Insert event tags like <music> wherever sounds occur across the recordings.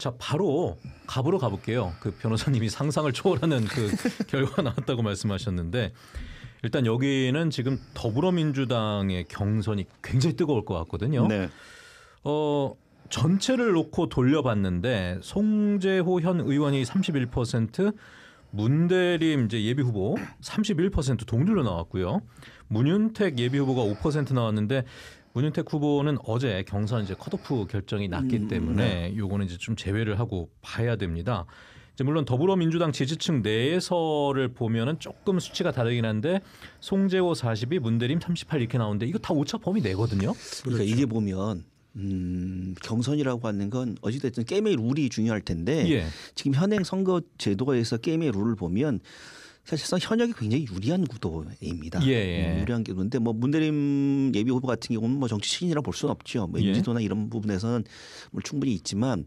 자 바로 갑으로 가볼게요. 그 변호사님이 상상을 초월하는 그 <laughs> 결과 나왔다고 말씀하셨는데 일단 여기는 지금 더불어민주당의 경선이 굉장히 뜨거울 것 같거든요. 네. 어 전체를 놓고 돌려봤는데 송재호 현 의원이 31%, 문대림 이제 예비 후보 31% 동률로 나왔고요. 문윤택 예비 후보가 5% 나왔는데 문윤택 후보는 어제 경선 이제 컷오프 결정이 났기 음, 음, 음. 때문에 네. 요거는 이제 좀 제외를 하고 봐야 됩니다. 이제 물론 더불어민주당 지지층 내에서를 보면은 조금 수치가 다르긴 한데 송재호 42, 문대림 38 이렇게 나오는데 이거 다 오차 범위 내거든요. 그러니까 이게 보면 음, 경선이라고 하는 건 어찌됐든 게임의 룰이 중요할 텐데 예. 지금 현행 선거 제도에서 게임의 룰을 보면 사실상 현역이 굉장히 유리한 구도입니다. 예, 예. 음, 유리한 구도인데 뭐 문대림 예비 후보 같은 경우는 뭐 정치 신인이라 볼 수는 없죠. 뭐 인지도나 예. 이런 부분에서는 충분히 있지만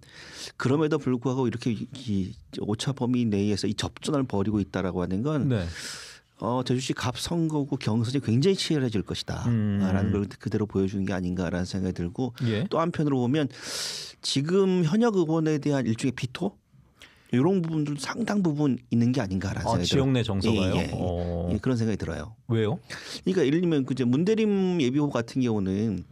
그럼에도 불구하고 이렇게 이 오차 범위 내에서 이 접전을 벌이고 있다라고 하는 건 네. 어, 제주시 갑 선거구 경선이 굉장히 치열해질 것이다라는 음. 걸 그대로 보여주는 게 아닌가라는 생각이 들고 예. 또 한편으로 보면 지금 현역 의원에 대한 일종의 비토 이런 부분들 상당 부분 있는 게 아닌가라는 아, 생각이 지역 내 정서가요. 예, 예, 예. 어. 예, 그런 생각이 들어요. 왜요? 그러니까 예를 들면 그제 문대림 예비후보 같은 경우는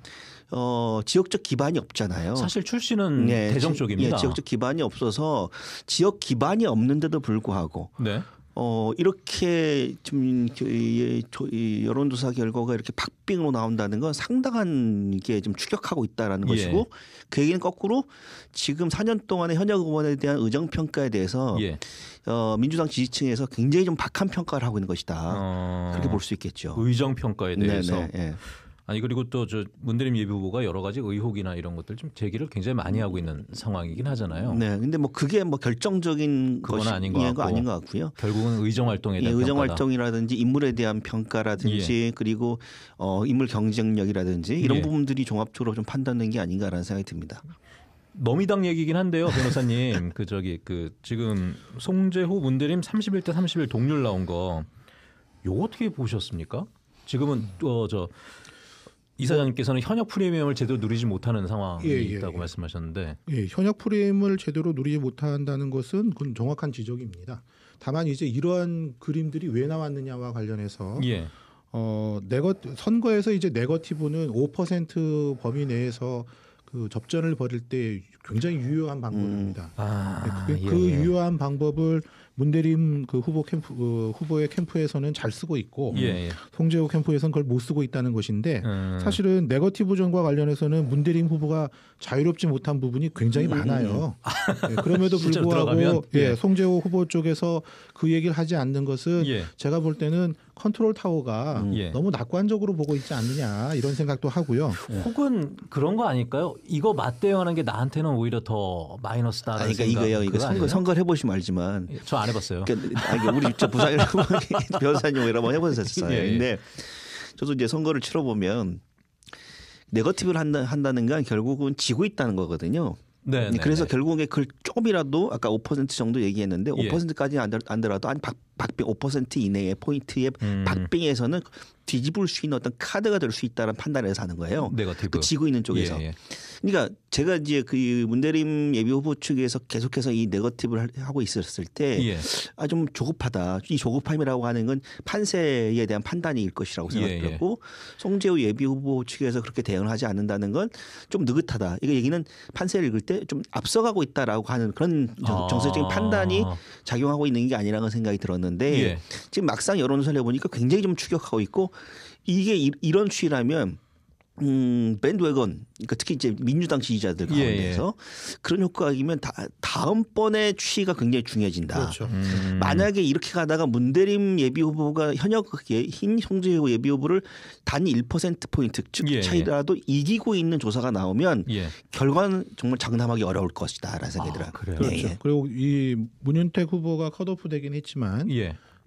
어, 지역적 기반이 없잖아요. 사실 출신은 네, 대정 쪽입니다. 예, 지역적 기반이 없어서 지역 기반이 없는데도 불구하고 네. 어 이렇게 좀 그 여론조사 결과가 이렇게 박빙으로 나온다는 건 상당한 게 좀 추격하고 있다라는 예. 것이고 그 얘기는 거꾸로 지금 4년 동안의 현역 의원에 대한 의정 평가에 대해서 예. 어, 민주당 지지층에서 굉장히 좀 박한 평가를 하고 있는 것이다 어... 그렇게 볼 수 있겠죠. 의정 평가에 대해서. 네네, 예. 아니 그리고 또 저 문대림 예비후보가 여러 가지 의혹이나 이런 것들 좀 제기를 굉장히 많이 하고 있는 상황이긴 하잖아요. 네, 근데 뭐 그게 뭐 결정적인 건 아닌 것 예, 같고 아닌 것 같고요. 결국은 의정 활동에 대한 예, 의정 활동이라든지 인물에 대한 평가라든지 예. 그리고 어, 인물 경쟁력이라든지 이런 예. 부분들이 종합적으로 좀 판단된 게 아닌가라는 생각이 듭니다. 너미당 얘기긴 한데요, 변호사님. <laughs> 그 저기 그 지금 송재호 문대림 31대 31 동률 나온 거 요거 어떻게 보셨습니까? 지금은 또저 어, 이사장님께서는 현역 프리미엄을 제대로 누리지 못하는 상황이 예, 예, 있다고 예. 말씀하셨는데 예, 현역 프리미엄을 제대로 누리지 못한다는 것은 그건 정확한 지적입니다. 다만 이제 이러한 그림들이 왜 나왔느냐와 관련해서 예. 어, 네거 선거에서 이제 네거티브는 5% 범위 내에서 그 접전을 벌일 때 굉장히 유효한 방법입니다. 음. 아, 네, 그, 그 유효한 방법을 문대림 그 후보 캠프 그 후보의 캠프에서는 잘 쓰고 있고 예, 예. 송재호 캠프에서는 그걸 못 쓰고 있다는 것인데 음. 사실은 네거티브전과 관련해서는 문대림 후보가 자유롭지 못한 부분이 굉장히 음. 많아요. 네, 그럼에도 <laughs> 불구하고 예, 예, 송재호 후보 쪽에서 그 얘기를 하지 않는 것은 예. 제가 볼 때는 컨트롤 타워가 음. 예. 너무 낙관적으로 보고 있지 않느냐 이런 생각도 하고요. 예. 혹은 그런 거 아닐까요? 이거 맞대응하는 게 나한테는 오히려 더 마이너스다. 그러니까 이거요. 이거 선거 선거 해보시면 알지만 예, 저안 해봤어요. 그러니까, 아니, 그러니까 우리 육자 부사 <laughs> 변호사님 여러 번 해보셨어요. 예, 근데 저도 이제 선거를 치러 보면 네거티브를 한다, 한다는 건 결국은 지고 있다는 거거든요. 네, 네 그래서 네. 결국에 그걸 조금이라도 아까 5% 정도 얘기했는데 5%까지 예. 는 안, 안 되더라도 한 박빙 5% 이내의 포인트의 음. 박빙에서는 뒤집을 수 있는 어떤 카드가 될 수 있다는 판단에서 하는 거예요. 네거티브. 그 지고 있는 쪽에서. 예, 예. 그러니까 제가 이제 그 문대림 예비 후보 측에서 계속해서 이 네거티브를 하고 있었을 때 예. 아, 좀 조급하다. 이 조급함이라고 하는 건 판세에 대한 판단일 것이라고 예, 생각했고 예. 송재우 예비 후보 측에서 그렇게 대응을 하지 않는다는 건 좀 느긋하다. 이거 얘기는 판세를 읽을 때 좀 앞서가고 있다라고 하는 그런 아. 정서적인 판단이 작용하고 있는 게 아니라는 생각이 들었는데 있었는데 예. 지금 막상 여론조사를 해보니까 굉장히 좀 추격하고 있고 이게 이, 이런 추이라면 음, 밴드웨건, 그러니까 특히 이제 민주당 지지자들 가운데서 예, 예. 그런 효과이면 다, 다음번에 취위가 굉장히 중요해진다. 그렇죠. 음. 만약에 이렇게 가다가 문대림 예비 후보가 현역 예, 흰 송재호 예비 후보를 단 1%포인트 즉 예, 예. 차이라도 이기고 있는 조사가 나오면 예. 결과는 정말 장담하기 어려울 것이다. 라는 생각이 아, 들어요. 아, 그렇죠. 그리고 이 문윤택 후보가 컷오프 되긴 했지만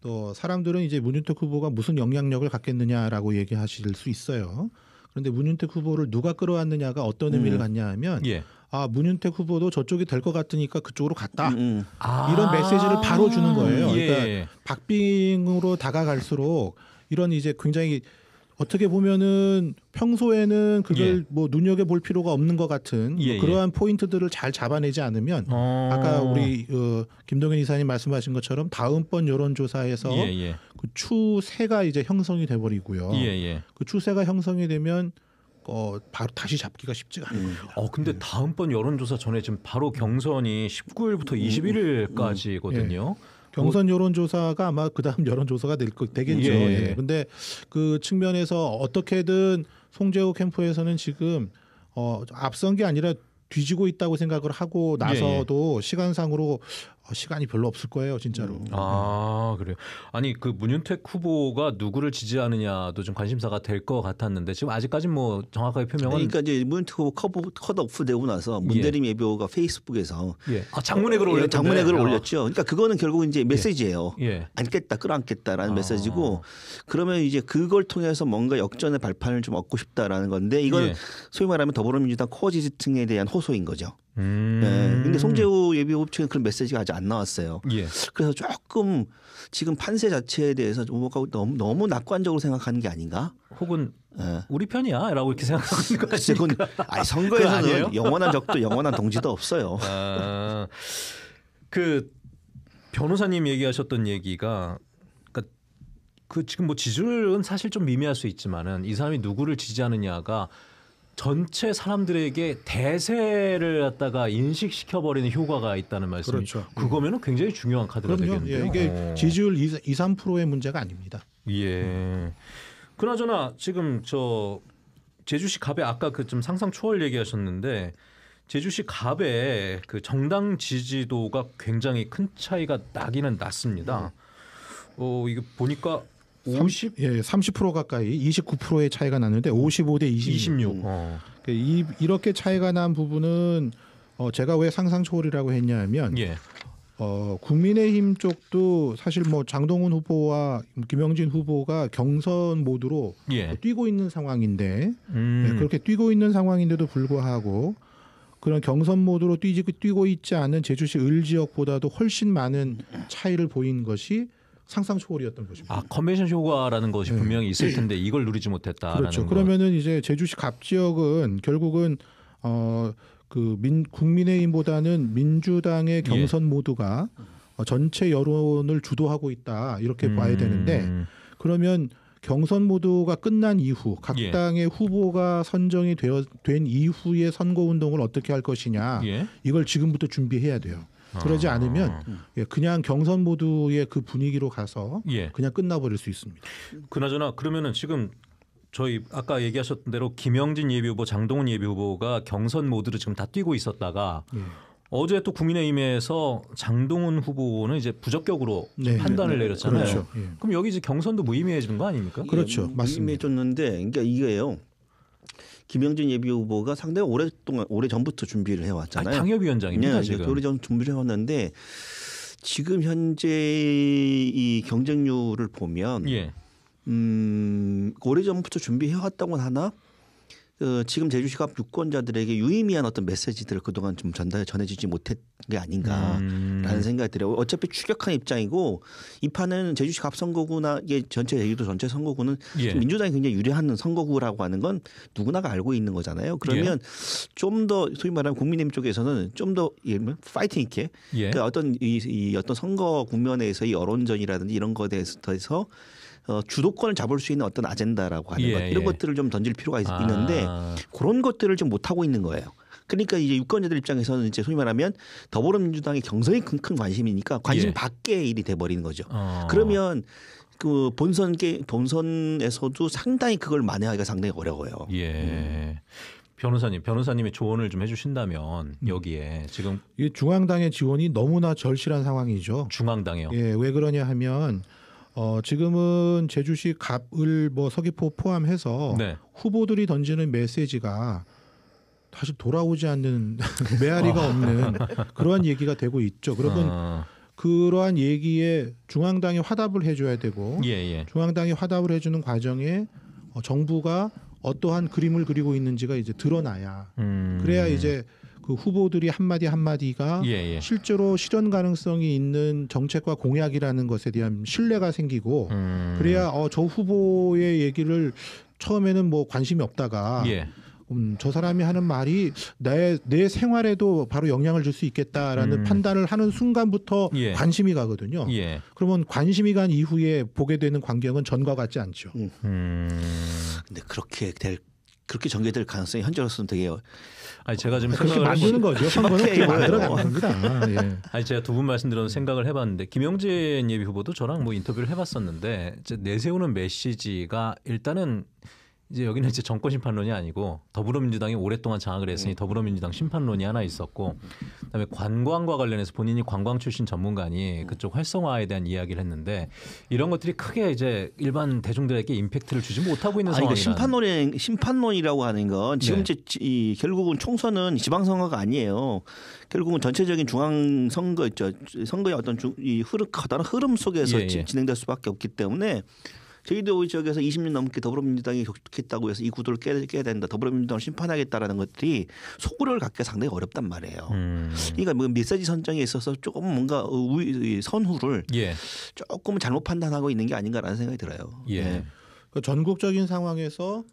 또 사람들은 이제 문윤택 후보가 무슨 영향력을 갖겠느냐라고 얘기하실 수 있어요. 그런데 문윤택 후보를 누가 끌어왔느냐가 어떤 의미를 음. 갖냐 하면 예. 아 문윤택 후보도 저쪽이 될 것 같으니까 그쪽으로 갔다 음. 음. 아. 이런 메시지를 바로 주는 거예요. 예. 그러니까 박빙으로 다가갈수록 이런 이제 굉장히 어떻게 보면은 평소에는 그걸 예. 뭐 눈여겨 볼 필요가 없는 것 같은 뭐 예, 뭐 그러한 예. 포인트들을 잘 잡아내지 않으면 어... 아까 우리 어, 김동현 이사님 말씀하신 것처럼 다음번 여론조사에서 예, 예. 그 추세가 이제 형성이 돼버리고요. 그 추세가 형성이 되면 어, 바로 다시 잡기가 쉽지가 않은 음. 겁니 어, 근데 음. 다음번 여론조사 전에 지금 바로 경선이 19일부터 21일까지거든요. 음. 네. 경선 여론조사가 아마 그다음 <laughs> 여론조사가 될거 되겠죠. 예. 예. 근데 그 측면에서 어떻게든 송재호 캠프에서는 지금 어 앞선 게 아니라 뒤지고 있다고 생각을 하고 나서도 예. 예. 시간상으로 어, 시간이 별로 없을 거예요, 진짜로. 음. 아 그래요. 아니 그 문윤택 후보가 누구를 지지하느냐도 좀 관심사가 될 것 같았는데 지금 아직까지 뭐 정확하게 표명은 그러니까 이제 문윤택 후보 컷, 컷오프 되고 나서 예. 문대림 예. 비호가 페이스북에서 예. 아, 장문의 글을 예, 올렸 장문의 글을 아. 올렸죠. 그러니까 그거는 결국 이제 예. 메시지예요. 예. 안겠다, 끌어안겠다라는 아. 메시지고 그러면 이제 그걸 통해서 뭔가 역전의 발판을 좀 얻고 싶다라는 건데 이건 소위 말하면 더불어민주당 코어 지지층에 대한 호소인 거죠. 음. 네. 근데 음. 송재우 예비후보측에 그런 메시지가 아직 안 나왔어요. 예. 그래서 조금 지금 판세 자체에 대해서 오버가 너무 너무 낙관적으로 생각하는 게 아닌가? 혹은 네. 우리 편이야라고 이렇게 생각하는 거 같아요. 그건 아니 선거에서는 영원한 적도 영원한 동지도 없어요. 아, 그 변호사님 얘기하셨던 얘기가 그까그 그러니까 지금 뭐 지지율은 사실 좀 미미할 수 있지만은 이 사람이 누구를 지지하느냐가 전체 사람들에게 대세를 갖다가 인식시켜 버리는 효과가 있다는 말씀이 그렇죠. 음. 그거면은 굉장히 중요한 카드가 그럼요. 되겠는데요. 예, 이게 어. 지지율 2, 3%의 문제가 아닙니다. 예. 그나저나 지금 저 제주시 갑에 아까 그 좀 상상 초월 얘기하셨는데 제주시 갑의 그 정당 지지도가 굉장히 큰 차이가 나기는 났습니다. 어 이게 보니까 30 예, 30% 가까이 29%의 차이가 났는데 55대 26. 26. 어. 그 이, 이렇게 차이가 난 부분은 어, 제가 왜 상상 초월이라고 했냐면 예. 어, 국민의힘 쪽도 사실 뭐 장동훈 후보와 김영진 후보가 경선 모드로 예. 뭐 뛰고 있는 상황인데 네, 음. 네, 그렇게 뛰고 있는 상황인데도 불구하고 그런 경선 모드로 뛰지 뛰고 있지 않은 제주시 을 지역보다도 훨씬 많은 차이를 보인 것이 상상 초월이었던 것입니다. 아 컨벤션 효과라는 것이 네. 분명히 있을 <clears throat> 텐데 이걸 누리지 못했다라는 그렇죠. 것. 그러면은 이제 제주시 갑 지역은 결국은 어그 민 국민의힘보다는 민주당의 예. 경선 예. 모두가 어, 전체 여론을 주도하고 있다 이렇게 음... 봐야 되는데 그러면 경선 모두가 끝난 이후 각 예. 당의 후보가 선정이 되어 된 이후의 선거 운동을 어떻게 할 것이냐 예. 이걸 지금부터 준비해야 돼요. 그러지 아. 않으면 예, 그냥 경선 모두의 그 분위기로 가서 예. 그냥 끝나버릴 수 있습니다. 그나저나 그러면은 지금 저희 아까 얘기하셨던 대로 김영진 예비후보, 장동훈 예비후보가 경선 모드를 지금 다 뛰고 있었다가 예. 어제 또 국민의힘에서 장동훈 후보는 이제 부적격으로 네, 판단을 네, 내렸잖아요. 그렇죠. 예. 그럼 여기 이제 경선도 무의미해지는 거 아닙니까? 예, 그렇죠. 맞습니다. 무의미해졌는데 그러니까 이거예요. 김영진 예비 후보가 상당히 오랫동안 오래 전부터 준비를 해왔잖아요. 아니, 당협위원장입니다. 네, 지금 오래 전 준비를 해왔는데 지금 현재 이 경쟁률을 보면 예. 음 오래 전부터 준비해왔다고 하나 그 지금 제주시갑 유권자들에게 유의미한 어떤 메시지들을 그동안 좀 전달 해 전해지지 못했 게 아닌가라는 음. 생각이 들어요. 어차피 추격한 입장이고 이 판은 제주시 갑선거구나 이게 전체 제주도 전체 선거구는 예. 민주당이 굉장히 유리한 선거구라고 하는 건 누구나가 알고 있는 거잖아요. 그러면 예. 좀더 소위 말하면 국민의힘 쪽에서는 좀 더 예를 파이팅 있게 예. 그 어떤 이, 이 어떤 선거 국면에서 이 여론전이라든지 이런 거에 대해서 어, 주도권을 잡을 수 있는 어떤 아젠다라고 하는 예, 것 이런 예. 것들을 좀 던질 필요가 있, 아. 있는데 그런 것들을 좀 못 하고 있는 거예요. 그러니까 이제 유권자들 입장에서는 이제 소위 말하면 더불어민주당의 경선이 큰, 큰 관심이니까 관심 예. 밖에 일이 돼 버리는 거죠. 어. 그러면 그 본선 게 본선에서도 상당히 그걸 만회하기가 상당히 어려워요. 예. 음. 변호사님, 변호사님의 조언을 좀 해주신다면 음. 여기에 지금 이 중앙당의 지원이 너무나 절실한 상황이죠. 중앙당이요. 예, 왜 그러냐 하면 어, 지금은 제주시 갑을 뭐 서귀포 포함해서 네. 후보들이 던지는 메시지가 다시 돌아오지 않는 <laughs> 메아리가 없는 <laughs> 그러한 얘기가 되고 있죠. 그러면 아. 그러한 얘기에 중앙당이 화답을 해줘야 되고 예, 예. 중앙당이 화답을 해주는 과정에 어, 정부가 어떠한 그림을 그리고 있는지가 이제 드러나야 음. 그래야 이제 그 후보들이 한마디 한마디가 예, 예. 실제로 실현 가능성이 있는 정책과 공약이라는 것에 대한 신뢰가 생기고 음. 그래야 어, 저 후보의 얘기를 처음에는 뭐 관심이 없다가 예. 음, 저 사람이 하는 말이 내, 내 생활에도 바로 영향을 줄 수 있겠다라는 음. 판단을 하는 순간부터 예. 관심이 가거든요. 예. 그러면 관심이 간 이후에 보게 되는 광경은 전과 같지 않죠. 음. 음. 근데 그렇게 될 그렇게 전개될 가능성이 현재로서는 되게 아니 제가 좀 아, 그렇게 만드는 거죠. <laughs> 선거는 게 만들어 겁니다. 예. 아니 제가 두 분 말씀 드려서 생각을 해봤는데 김영진 예비 후보도 저랑 뭐 인터뷰를 해봤었는데 이제 내세우는 메시지가 일단은 이제 여기는 이제 정권 심판론이 아니고 더불어민주당이 오랫동안 장악을 했으니 네. 더불어민주당 심판론이 하나 있었고 그다음에 관광과 관련해서 본인이 관광 출신 전문가니 네. 그쪽 활성화에 대한 이야기를 했는데 이런 것들이 크게 이제 일반 대중들에게 임팩트를 주지 못하고 있는 그러니까 상황이 심판론이 심판론이라고 하는 건 지금 네. 이 결국은 총선은 지방선거가 아니에요. 결국은 전체적인 중앙 선거 있죠. 선거의 어떤 중, 이 흐름 커다란 흐름 속에서 예, 예. 진행될 수밖에 없기 때문에 제이도의 지역에서 20년 넘게 더불어민주당이 격했다고 해서 이 구도를 깨, 깨야 된다. 더불어민주당을 심판하겠다라는 것들이 속구를갖기 상당히 어렵단 말이에요. 음. 그러니까 뭐 메시지 선정에 있어서 조금 뭔가 우위, 선후를 예. 조금 잘못 판단하고 있는 게 아닌가라는 생각이 들어요. 예. 네. 그 전국적인 상황에서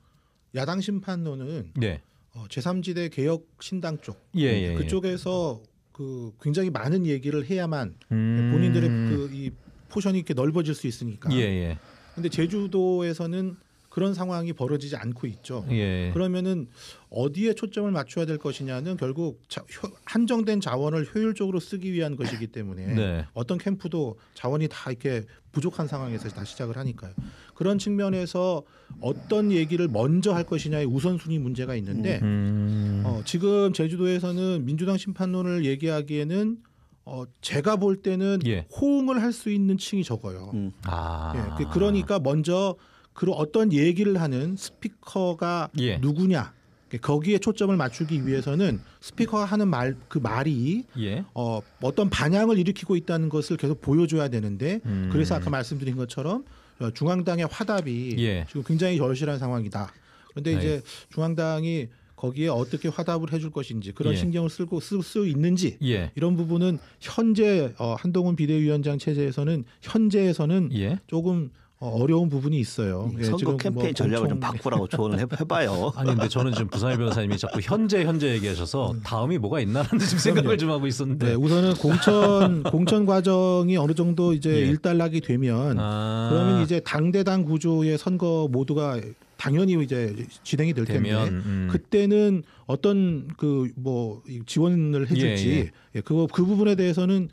야당 심판론은 네. 어, 제3지대 개혁 신당 쪽 예, 예, 예, 그쪽에서 그 굉장히 많은 얘기를 해야만 음. 본인들의 그이 포션이 이렇게 넓어질 수 있으니까. 예, 예. 근데 제주도에서는 그런 상황이 벌어지지 않고 있죠. 예. 그러면은 어디에 초점을 맞춰야 될 것이냐는 결국 자, 한정된 자원을 효율적으로 쓰기 위한 것이기 때문에 네. 어떤 캠프도 자원이 다 이렇게 부족한 상황에서 다시 시작을 하니까요. 그런 측면에서 어떤 얘기를 먼저 할 것이냐의 우선순위 문제가 있는데 음. 어, 지금 제주도에서는 민주당 심판론을 얘기하기에는 어 제가 볼 때는 예. 호응을 할 수 있는 층이 적어요. 음. 아. 예, 그, 그러니까 먼저 그 어떤 얘기를 하는 스피커가 예. 누구냐 예, 거기에 초점을 맞추기 위해서는 스피커가 하는 말 그 말이 예. 어, 어떤 반향을 일으키고 있다는 것을 계속 보여줘야 되는데 음. 그래서 아까 말씀드린 것처럼 어, 중앙당의 화답이 예. 지금 굉장히 절실한 상황이다. 그런데 이제 네. 중앙당이 거기에 어떻게 화답을 해줄 것인지 그런 예. 신경을 쓰고 쓸 수 있는지 예. 이런 부분은 현재 어, 한동훈 비대위원장 체제에서는 현재에서는 예. 조금 어, 어려운 부분이 있어요. 예, 선거 뭐 캠페인 뭐 전략을 좀 바꾸라고 조언을 해봐요. <laughs> 아니 근데 저는 지금 부산일 변호사님이 자꾸 현재 현재 얘기하셔서 음. 다음이 뭐가 있나라는 지금 생각을 좀 하고 있었는데. 네, 우선은 공천 <laughs> 공천 과정이 어느 정도 이제 예. 일단락이 되면 아~ 그러면 이제 당대당 구조의 선거 모두가 당연히 이제 진행이 될 되면, 때문 음. 그때는 어떤 그 뭐 지원을 해줄지 예, 예. 예, 그거 그 부분에 대해서는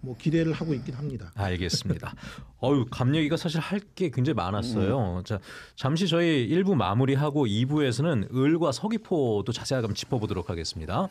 뭐 기대를 하고 있긴 합니다. 알겠습니다. 어유 감 얘기가 사실 할 게 굉장히 많았어요. 음. 자 잠시 저희 1부 마무리하고 2부에서는 을과 서귀포도 자세하게 짚어보도록 하겠습니다.